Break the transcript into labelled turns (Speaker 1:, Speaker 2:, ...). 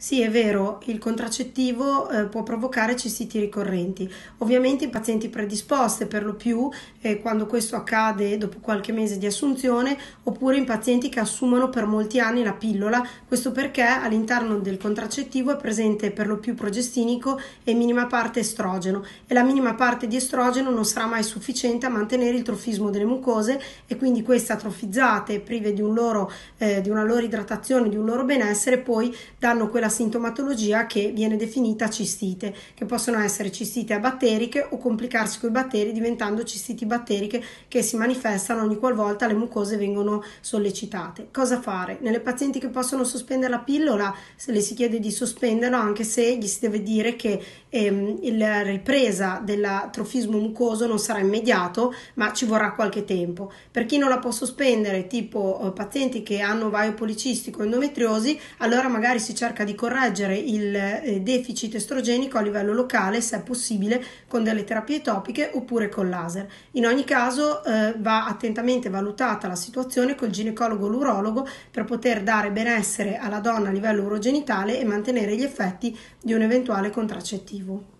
Speaker 1: Sì, è vero, il contraccettivo eh, può provocare cistiti ricorrenti. Ovviamente in pazienti predisposte per lo più, eh, quando questo accade dopo qualche mese di assunzione, oppure in pazienti che assumono per molti anni la pillola, questo perché all'interno del contraccettivo è presente per lo più progestinico e minima parte estrogeno e la minima parte di estrogeno non sarà mai sufficiente a mantenere il trofismo delle mucose e quindi queste atrofizzate, prive di, un loro, eh, di una loro idratazione, di un loro benessere, poi danno quella della sintomatologia che viene definita cistite, che possono essere cistite abatteriche o complicarsi con i batteri diventando cistiti batteriche che si manifestano ogni qualvolta le mucose vengono sollecitate. Cosa fare? Nelle pazienti che possono sospendere la pillola, se le si chiede di sospenderlo, anche se gli si deve dire che ehm, la ripresa dell'atrofismo mucoso non sarà immediato, ma ci vorrà qualche tempo. Per chi non la può sospendere, tipo eh, pazienti che hanno vaio policistico endometriosi, allora magari si cerca di correggere il eh, deficit estrogenico a livello locale, se possibile, con delle terapie topiche oppure con laser. In ogni caso eh, va attentamente valutata la situazione col ginecologo o l'urologo per poter dare benessere alla donna a livello urogenitale e mantenere gli effetti di un eventuale contraccettivo.